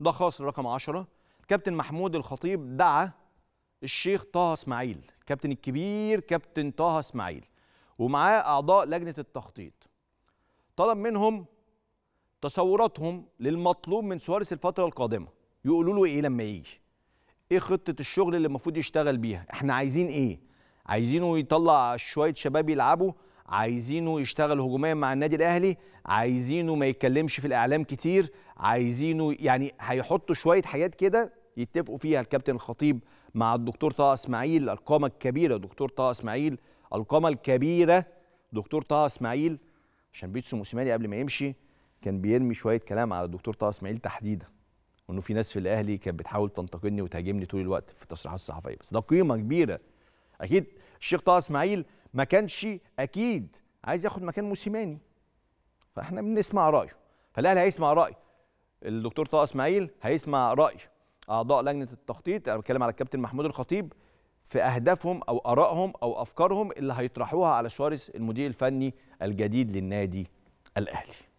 ده خاص رقم 10 كابتن محمود الخطيب دعا الشيخ طه اسماعيل الكابتن الكبير كابتن طه اسماعيل ومعاه اعضاء لجنه التخطيط طلب منهم تصوراتهم للمطلوب من سواريز الفتره القادمه يقولوا له ايه لما يجي ايه خطه الشغل اللي المفروض يشتغل بيها احنا عايزين ايه عايزينه يطلع شويه شباب يلعبوا عايزينه يشتغل هجوميا مع النادي الاهلي عايزينه ما يتكلمش في الاعلام كتير عايزينه يعني هيحطوا شويه حاجات كده يتفقوا فيها الكابتن الخطيب مع الدكتور طه اسماعيل القامه الكبيره دكتور طه اسماعيل القامه الكبيره دكتور طه اسماعيل عشان بيتسو موسيماني قبل ما يمشي كان بيرمي شويه كلام على الدكتور طه اسماعيل تحديدا وانه في ناس في الاهلي كانت بتحاول تنتقدني وتهاجمني طول الوقت في التصريحات الصحفيه بس ده قيمه كبيره اكيد الشيخ طه اسماعيل ما كانش اكيد عايز ياخد مكان موسيماني فاحنا بنسمع رايه فالاهلي هيسمع راي الدكتور طه اسماعيل هيسمع راي اعضاء لجنه التخطيط انا بتكلم على الكابتن محمود الخطيب في اهدافهم او ارائهم او افكارهم اللي هيطرحوها على سواريز المدير الفني الجديد للنادي الاهلي